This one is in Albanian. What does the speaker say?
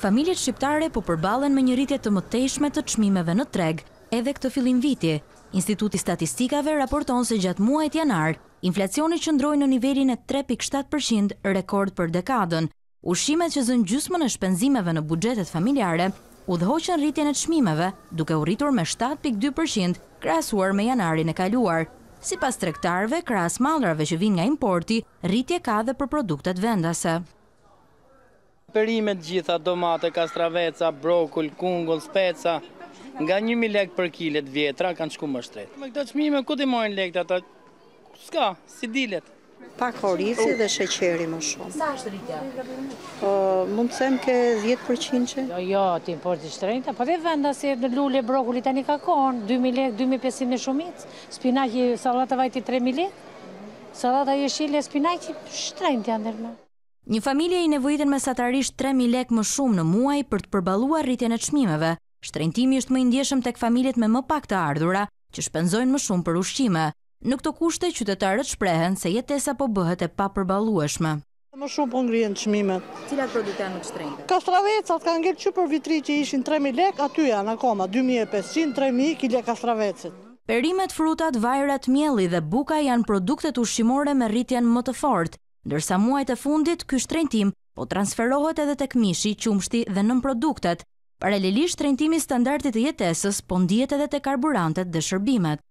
familjet shqiptare po përbalen me një rritje të mëtejshme të qmimeve në treg, edhe këtë filim viti. Instituti Statistikave raporton se gjatë muajt janar, inflacioni që ndrojnë në nivelin e 3.7% rekord për dekadën. Ushimet që zënë gjusmën e shpenzimeve në bugjetet familjare, u dhoqën rritje në qmimeve, duke u rritur me 7.2% krasuar me janarin e kaluar. Si pas trektarve, kras malrave që vinë nga importi, rritje ka dhe për produktet vendase. Perimet gjitha, domate, kastraveca, brokull, kungull, speca, nga 1.000 lek për kilet vjetra, kanë shku më shtrejt. Me këta qmime, ku di mojnë lek të ata? Ska, si dilet. Pak horifi dhe sheqeri më shumë. Sa është rritja? Mundë sem ke 10% që? Jo, jo, ti më porti shtrejnëta, po dhe venda se në lullë e brokulli tani ka konë, 2.000 lek, 2.500 e shumic, spinaki, salata vajti 3.000 lek, salata jeshile, spinaki, të janë nërmë. Një familje i nevojitën me satarisht 3.000 lek më shumë në muaj për të përbaluar rritjen e qmimeve. Shtrejntimi është më indjeshëm tek familjet me më pak të ardhura, që shpenzojnë më shumë për ushqime. Në këto kushte, qytetarët shprehen se jetesa po bëhet e pa përbalueshme. Më shumë po ngrijen qmimet. Cilat produkte janë më të shtrejnë? Kastravecat ka ngellë që për vitri që ishin 3.000 lek, aty janë akoma 2.500-3.000 kile kastravecit. Perimet, frutat, vajrat, mjeli dhe buka janë produktet ushqimore me rritjen më të fortë, ndërsa muajt e fundit ky shtrëntim po transferohet edhe tek mishi, qumshti dhe nën produktet. Paralelisht shtrëntimi i standardit të jetesës po ndijet edhe tek karburantet dhe shërbimet.